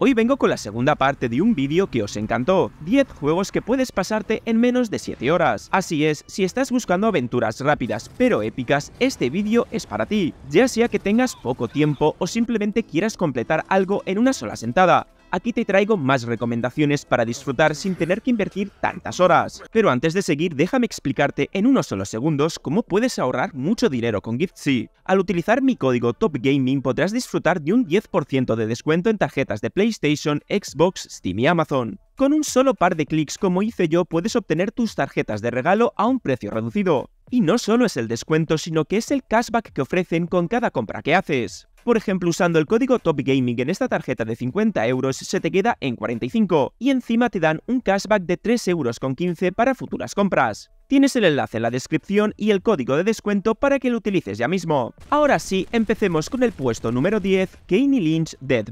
Hoy vengo con la segunda parte de un vídeo que os encantó, 10 juegos que puedes pasarte en menos de 7 horas. Así es, si estás buscando aventuras rápidas pero épicas, este vídeo es para ti, ya sea que tengas poco tiempo o simplemente quieras completar algo en una sola sentada. Aquí te traigo más recomendaciones para disfrutar sin tener que invertir tantas horas. Pero antes de seguir, déjame explicarte en unos solos segundos cómo puedes ahorrar mucho dinero con Giftsy. Al utilizar mi código TOPGAMING podrás disfrutar de un 10% de descuento en tarjetas de PlayStation, Xbox, Steam y Amazon. Con un solo par de clics como hice yo puedes obtener tus tarjetas de regalo a un precio reducido. Y no solo es el descuento, sino que es el cashback que ofrecen con cada compra que haces por ejemplo usando el código TOPGAMING Gaming en esta tarjeta de 50 euros se te queda en 45 y encima te dan un cashback de 3,15 euros para futuras compras. Tienes el enlace en la descripción y el código de descuento para que lo utilices ya mismo. Ahora sí, empecemos con el puesto número 10, Kenny Lynch Dead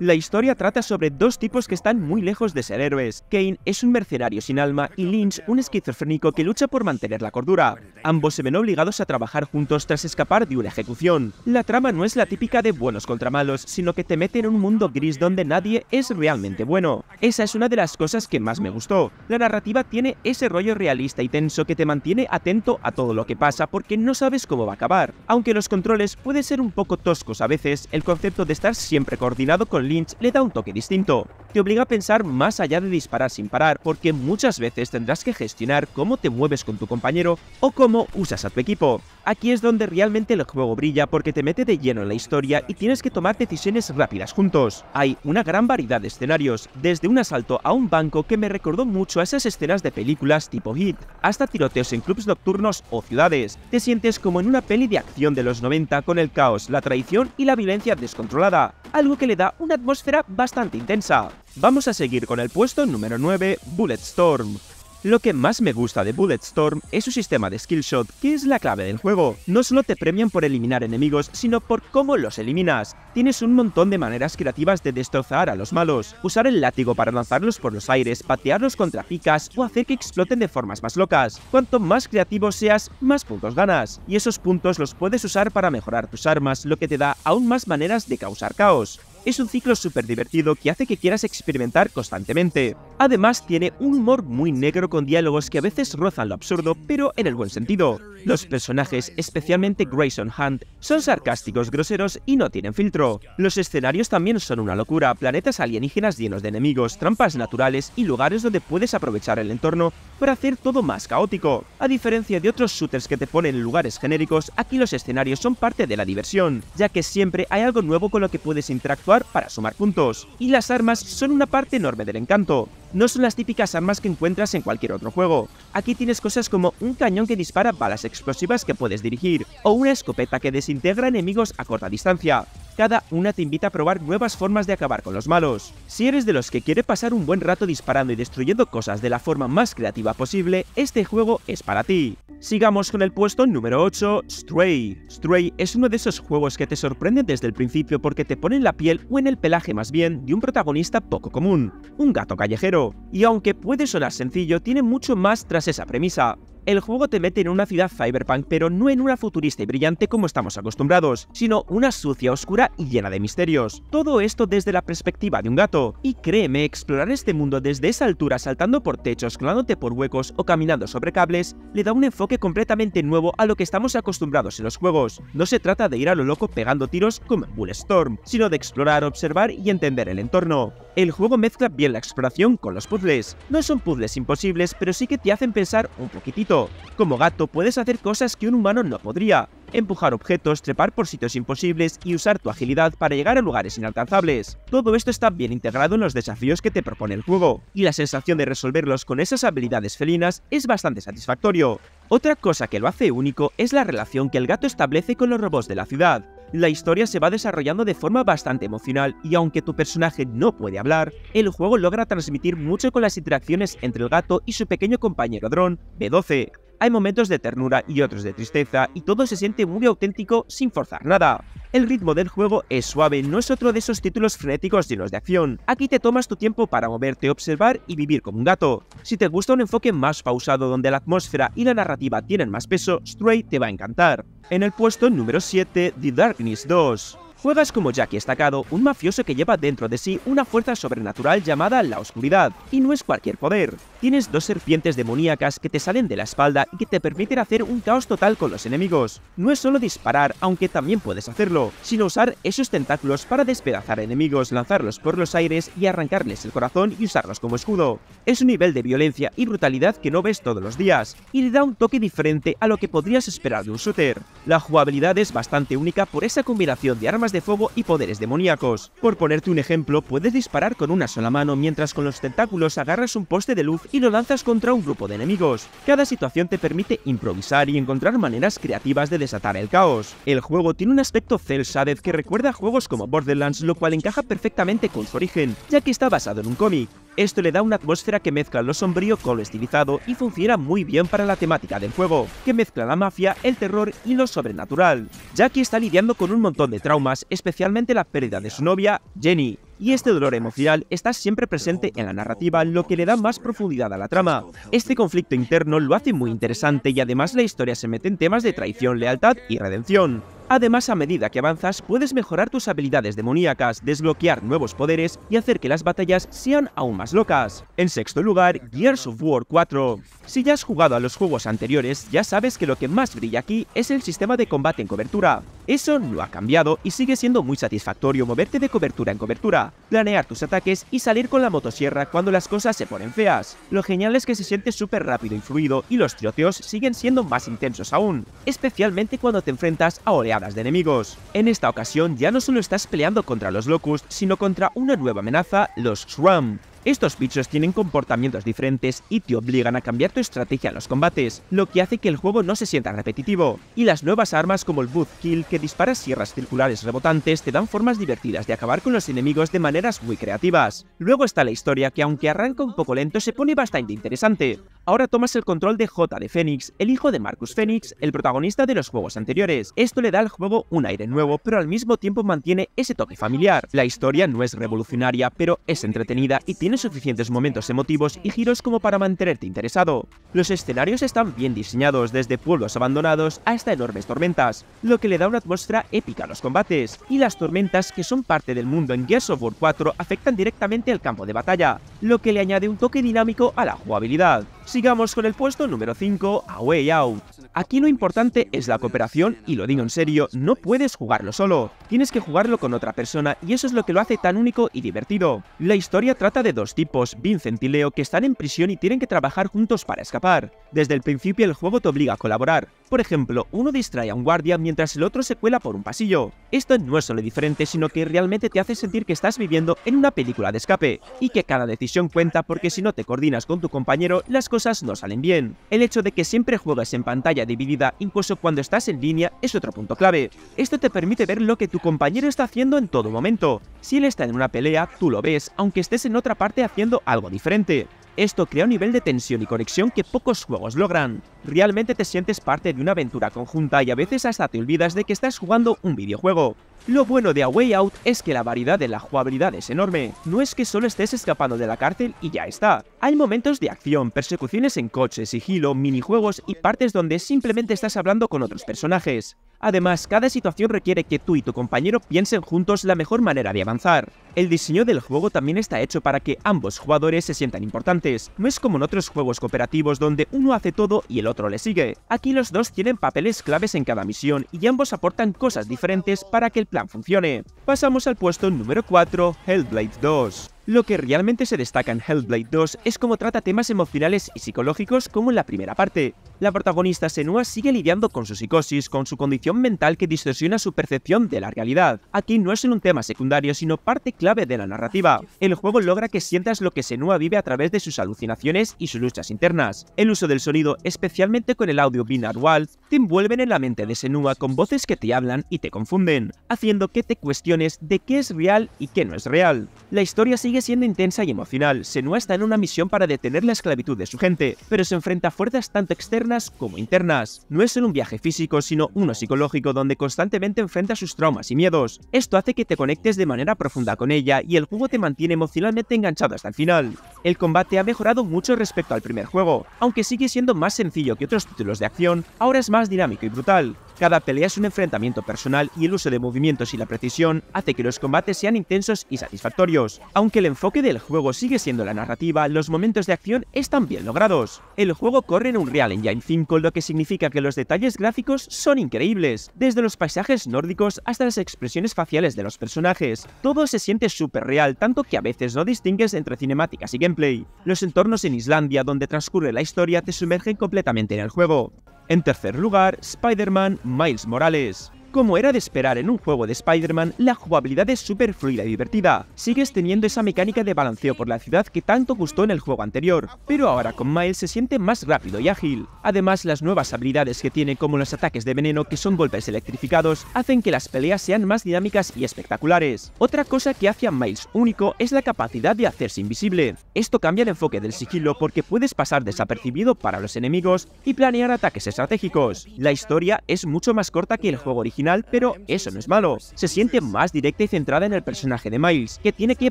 la historia trata sobre dos tipos que están muy lejos de ser héroes. Kane es un mercenario sin alma y Lynch un esquizofrénico que lucha por mantener la cordura. Ambos se ven obligados a trabajar juntos tras escapar de una ejecución. La trama no es la típica de buenos contra malos, sino que te mete en un mundo gris donde nadie es realmente bueno. Esa es una de las cosas que más me gustó. La narrativa tiene ese rollo realista y tenso que te mantiene atento a todo lo que pasa porque no sabes cómo va a acabar. Aunque los controles pueden ser un poco toscos a veces, el concepto de estar siempre coordinado con Lynch le da un toque distinto. Te obliga a pensar más allá de disparar sin parar, porque muchas veces tendrás que gestionar cómo te mueves con tu compañero o cómo usas a tu equipo. Aquí es donde realmente el juego brilla porque te mete de lleno en la historia y tienes que tomar decisiones rápidas juntos. Hay una gran variedad de escenarios, desde un asalto a un banco que me recordó mucho a esas escenas de películas tipo Hit, hasta tiroteos en clubs nocturnos o ciudades. Te sientes como en una peli de acción de los 90 con el caos, la traición y la violencia descontrolada, algo que le da una atmósfera bastante intensa. Vamos a seguir con el puesto número 9, Bulletstorm. Lo que más me gusta de Bulletstorm es su sistema de skillshot, que es la clave del juego. No solo te premian por eliminar enemigos, sino por cómo los eliminas. Tienes un montón de maneras creativas de destrozar a los malos, usar el látigo para lanzarlos por los aires, patearlos contra picas o hacer que exploten de formas más locas. Cuanto más creativo seas, más puntos ganas, y esos puntos los puedes usar para mejorar tus armas, lo que te da aún más maneras de causar caos. Es un ciclo súper divertido que hace que quieras experimentar constantemente. Además, tiene un humor muy negro con diálogos que a veces rozan lo absurdo, pero en el buen sentido. Los personajes, especialmente Grayson Hunt, son sarcásticos, groseros y no tienen filtro. Los escenarios también son una locura, planetas alienígenas llenos de enemigos, trampas naturales y lugares donde puedes aprovechar el entorno para hacer todo más caótico. A diferencia de otros shooters que te ponen en lugares genéricos, aquí los escenarios son parte de la diversión, ya que siempre hay algo nuevo con lo que puedes interactuar para sumar puntos, y las armas son una parte enorme del encanto. No son las típicas armas que encuentras en cualquier otro juego. Aquí tienes cosas como un cañón que dispara balas explosivas que puedes dirigir, o una escopeta que desintegra enemigos a corta distancia, cada una te invita a probar nuevas formas de acabar con los malos. Si eres de los que quiere pasar un buen rato disparando y destruyendo cosas de la forma más creativa posible, este juego es para ti. Sigamos con el puesto número 8, Stray. Stray es uno de esos juegos que te sorprenden desde el principio porque te ponen la piel o en el pelaje más bien de un protagonista poco común, un gato callejero. Y aunque puede sonar sencillo, tiene mucho más tras esa premisa. El juego te mete en una ciudad cyberpunk, pero no en una futurista y brillante como estamos acostumbrados, sino una sucia, oscura y llena de misterios. Todo esto desde la perspectiva de un gato. Y créeme, explorar este mundo desde esa altura saltando por techos, clándote por huecos o caminando sobre cables, le da un enfoque completamente nuevo a lo que estamos acostumbrados en los juegos. No se trata de ir a lo loco pegando tiros como en Storm, sino de explorar, observar y entender el entorno. El juego mezcla bien la exploración con los puzzles. No son puzzles imposibles, pero sí que te hacen pensar un poquitito como gato puedes hacer cosas que un humano no podría, empujar objetos, trepar por sitios imposibles y usar tu agilidad para llegar a lugares inalcanzables. Todo esto está bien integrado en los desafíos que te propone el juego, y la sensación de resolverlos con esas habilidades felinas es bastante satisfactorio. Otra cosa que lo hace único es la relación que el gato establece con los robots de la ciudad. La historia se va desarrollando de forma bastante emocional y aunque tu personaje no puede hablar, el juego logra transmitir mucho con las interacciones entre el gato y su pequeño compañero dron, B12. Hay momentos de ternura y otros de tristeza y todo se siente muy auténtico sin forzar nada. El ritmo del juego es suave, no es otro de esos títulos frenéticos llenos de acción. Aquí te tomas tu tiempo para moverte, observar y vivir como un gato. Si te gusta un enfoque más pausado donde la atmósfera y la narrativa tienen más peso, Stray te va a encantar. En el puesto número 7, The Darkness 2. Juegas como Jackie Estacado, un mafioso que lleva dentro de sí una fuerza sobrenatural llamada la oscuridad, y no es cualquier poder. Tienes dos serpientes demoníacas que te salen de la espalda y que te permiten hacer un caos total con los enemigos. No es solo disparar, aunque también puedes hacerlo, sino usar esos tentáculos para despedazar enemigos, lanzarlos por los aires y arrancarles el corazón y usarlos como escudo. Es un nivel de violencia y brutalidad que no ves todos los días, y le da un toque diferente a lo que podrías esperar de un shooter. La jugabilidad es bastante única por esa combinación de armas de fuego y poderes demoníacos. Por ponerte un ejemplo, puedes disparar con una sola mano mientras con los tentáculos agarras un poste de luz y lo lanzas contra un grupo de enemigos. Cada situación te permite improvisar y encontrar maneras creativas de desatar el caos. El juego tiene un aspecto cel shaded que recuerda a juegos como Borderlands, lo cual encaja perfectamente con su origen, ya que está basado en un cómic. Esto le da una atmósfera que mezcla lo sombrío con lo estilizado y funciona muy bien para la temática del juego, que mezcla la mafia, el terror y lo sobrenatural. Jackie está lidiando con un montón de traumas, especialmente la pérdida de su novia, Jenny, y este dolor emocional está siempre presente en la narrativa, lo que le da más profundidad a la trama. Este conflicto interno lo hace muy interesante y además la historia se mete en temas de traición, lealtad y redención. Además, a medida que avanzas, puedes mejorar tus habilidades demoníacas, desbloquear nuevos poderes y hacer que las batallas sean aún más locas. En sexto lugar, Gears of War 4. Si ya has jugado a los juegos anteriores, ya sabes que lo que más brilla aquí es el sistema de combate en cobertura. Eso no ha cambiado y sigue siendo muy satisfactorio moverte de cobertura en cobertura, planear tus ataques y salir con la motosierra cuando las cosas se ponen feas. Lo genial es que se siente súper rápido y fluido y los troceos siguen siendo más intensos aún, especialmente cuando te enfrentas a oleadas de enemigos. En esta ocasión ya no solo estás peleando contra los Locust, sino contra una nueva amenaza, los Shrum, estos bichos tienen comportamientos diferentes y te obligan a cambiar tu estrategia en los combates, lo que hace que el juego no se sienta repetitivo. Y las nuevas armas como el Booth Kill, que dispara sierras circulares rebotantes, te dan formas divertidas de acabar con los enemigos de maneras muy creativas. Luego está la historia que aunque arranca un poco lento se pone bastante interesante ahora tomas el control de J de Phoenix, el hijo de Marcus Fénix, el protagonista de los juegos anteriores. Esto le da al juego un aire nuevo, pero al mismo tiempo mantiene ese toque familiar. La historia no es revolucionaria, pero es entretenida y tiene suficientes momentos emotivos y giros como para mantenerte interesado. Los escenarios están bien diseñados, desde pueblos abandonados hasta enormes tormentas, lo que le da una atmósfera épica a los combates. Y las tormentas, que son parte del mundo en Gears of War 4, afectan directamente al campo de batalla, lo que le añade un toque dinámico a la jugabilidad. Sigamos con el puesto número 5, Away Out. Aquí lo importante es la cooperación y lo digo en serio, no puedes jugarlo solo. Tienes que jugarlo con otra persona y eso es lo que lo hace tan único y divertido. La historia trata de dos tipos, Vincent y Leo, que están en prisión y tienen que trabajar juntos para escapar. Desde el principio el juego te obliga a colaborar. Por ejemplo, uno distrae a un guardia mientras el otro se cuela por un pasillo. Esto no es solo diferente, sino que realmente te hace sentir que estás viviendo en una película de escape, y que cada decisión cuenta porque si no te coordinas con tu compañero, las cosas no salen bien. El hecho de que siempre juegas en pantalla dividida incluso cuando estás en línea es otro punto clave. Esto te permite ver lo que tu compañero está haciendo en todo momento. Si él está en una pelea, tú lo ves, aunque estés en otra parte haciendo algo diferente. Esto crea un nivel de tensión y conexión que pocos juegos logran. Realmente te sientes parte de una aventura conjunta y a veces hasta te olvidas de que estás jugando un videojuego. Lo bueno de Away Out es que la variedad de la jugabilidad es enorme. No es que solo estés escapando de la cárcel y ya está. Hay momentos de acción, persecuciones en coches, sigilo, minijuegos y partes donde simplemente estás hablando con otros personajes. Además, cada situación requiere que tú y tu compañero piensen juntos la mejor manera de avanzar. El diseño del juego también está hecho para que ambos jugadores se sientan importantes. No es como en otros juegos cooperativos donde uno hace todo y el otro le sigue. Aquí los dos tienen papeles claves en cada misión y ambos aportan cosas diferentes para que el plan funcione. Pasamos al puesto número 4, Hellblade 2. Lo que realmente se destaca en Hellblade 2 es cómo trata temas emocionales y psicológicos como en la primera parte. La protagonista Senua sigue lidiando con su psicosis, con su condición mental que distorsiona su percepción de la realidad. Aquí no es un tema secundario, sino parte clave de la narrativa. El juego logra que sientas lo que Senua vive a través de sus alucinaciones y sus luchas internas. El uso del sonido, especialmente con el audio binaural, te envuelven en la mente de Senua con voces que te hablan y te confunden, haciendo que te cuestiones de qué es real y qué no es real. La historia sigue siendo intensa y emocional. Senua está en una misión para detener la esclavitud de su gente, pero se enfrenta a fuerzas tanto externas como internas. No es solo un viaje físico, sino uno psicológico donde constantemente enfrenta sus traumas y miedos. Esto hace que te conectes de manera profunda con ella y el juego te mantiene emocionalmente enganchado hasta el final. El combate ha mejorado mucho respecto al primer juego, aunque sigue siendo más sencillo que otros títulos de acción, ahora es más dinámico y brutal, cada pelea es un enfrentamiento personal y el uso de movimientos y la precisión hace que los combates sean intensos y satisfactorios. Aunque el enfoque del juego sigue siendo la narrativa, los momentos de acción están bien logrados. El juego corre en un Real Engine 5, lo que significa que los detalles gráficos son increíbles, desde los paisajes nórdicos hasta las expresiones faciales de los personajes. Todo se siente súper real, tanto que a veces no distingues entre cinemáticas y gameplay. Los entornos en Islandia, donde transcurre la historia, te sumergen completamente en el juego. En tercer lugar, Spider-Man Miles Morales. Como era de esperar en un juego de Spider-Man, la jugabilidad es súper fluida y divertida. Sigues teniendo esa mecánica de balanceo por la ciudad que tanto gustó en el juego anterior, pero ahora con Miles se siente más rápido y ágil. Además, las nuevas habilidades que tiene como los ataques de veneno que son golpes electrificados, hacen que las peleas sean más dinámicas y espectaculares. Otra cosa que hace a Miles único es la capacidad de hacerse invisible. Esto cambia el enfoque del sigilo porque puedes pasar desapercibido para los enemigos y planear ataques estratégicos. La historia es mucho más corta que el juego original pero eso no es malo. Se siente más directa y centrada en el personaje de Miles, que tiene que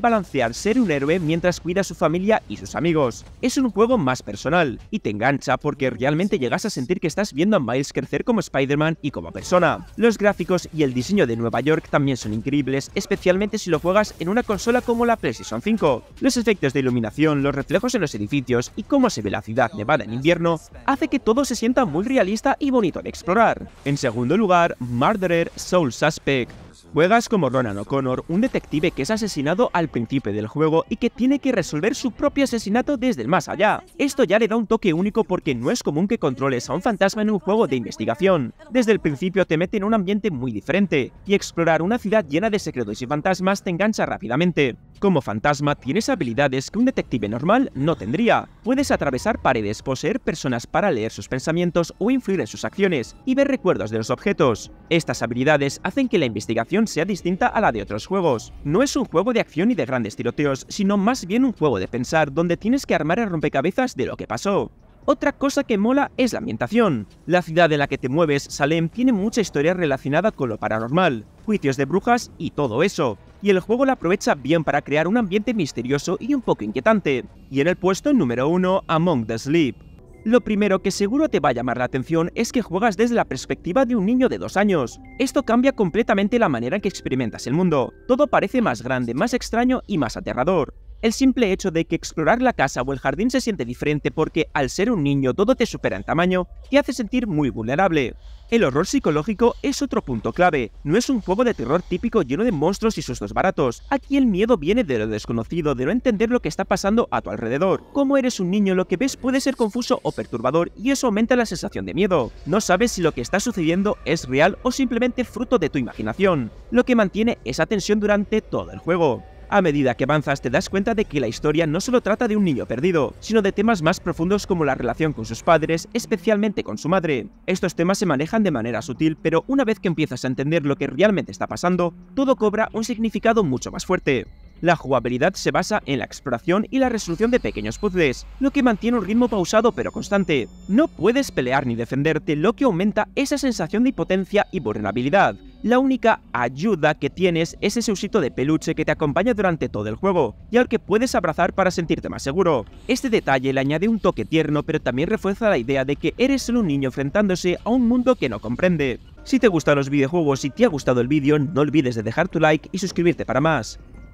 balancear ser un héroe mientras cuida a su familia y sus amigos. Es un juego más personal, y te engancha porque realmente llegas a sentir que estás viendo a Miles crecer como Spider-Man y como persona. Los gráficos y el diseño de Nueva York también son increíbles, especialmente si lo juegas en una consola como la PlayStation 5. Los efectos de iluminación, los reflejos en los edificios y cómo se ve la ciudad nevada en invierno, hace que todo se sienta muy realista y bonito de explorar. En segundo lugar, Mar Murderer Soul Suspect Juegas como Ronan O'Connor, un detective que es asesinado al principio del juego y que tiene que resolver su propio asesinato desde el más allá. Esto ya le da un toque único porque no es común que controles a un fantasma en un juego de investigación. Desde el principio te mete en un ambiente muy diferente, y explorar una ciudad llena de secretos y fantasmas te engancha rápidamente. Como fantasma tienes habilidades que un detective normal no tendría. Puedes atravesar paredes, poseer personas para leer sus pensamientos o influir en sus acciones, y ver recuerdos de los objetos. Estas habilidades hacen que la investigación sea distinta a la de otros juegos. No es un juego de acción y de grandes tiroteos, sino más bien un juego de pensar, donde tienes que armar el rompecabezas de lo que pasó. Otra cosa que mola es la ambientación. La ciudad en la que te mueves, Salem, tiene mucha historia relacionada con lo paranormal, juicios de brujas y todo eso. Y el juego la aprovecha bien para crear un ambiente misterioso y un poco inquietante. Y en el puesto número 1, Among the Sleep lo primero que seguro te va a llamar la atención es que juegas desde la perspectiva de un niño de dos años. Esto cambia completamente la manera en que experimentas el mundo. Todo parece más grande, más extraño y más aterrador. El simple hecho de que explorar la casa o el jardín se siente diferente porque al ser un niño todo te supera en tamaño, te hace sentir muy vulnerable. El horror psicológico es otro punto clave, no es un juego de terror típico lleno de monstruos y sustos baratos, aquí el miedo viene de lo desconocido, de no entender lo que está pasando a tu alrededor. Como eres un niño lo que ves puede ser confuso o perturbador y eso aumenta la sensación de miedo, no sabes si lo que está sucediendo es real o simplemente fruto de tu imaginación, lo que mantiene esa tensión durante todo el juego. A medida que avanzas te das cuenta de que la historia no solo trata de un niño perdido, sino de temas más profundos como la relación con sus padres, especialmente con su madre. Estos temas se manejan de manera sutil, pero una vez que empiezas a entender lo que realmente está pasando, todo cobra un significado mucho más fuerte. La jugabilidad se basa en la exploración y la resolución de pequeños puzzles, lo que mantiene un ritmo pausado pero constante. No puedes pelear ni defenderte, lo que aumenta esa sensación de impotencia y vulnerabilidad. La única ayuda que tienes es ese usito de peluche que te acompaña durante todo el juego, y al que puedes abrazar para sentirte más seguro. Este detalle le añade un toque tierno, pero también refuerza la idea de que eres solo un niño enfrentándose a un mundo que no comprende. Si te gustan los videojuegos y te ha gustado el vídeo, no olvides de dejar tu like y suscribirte para más.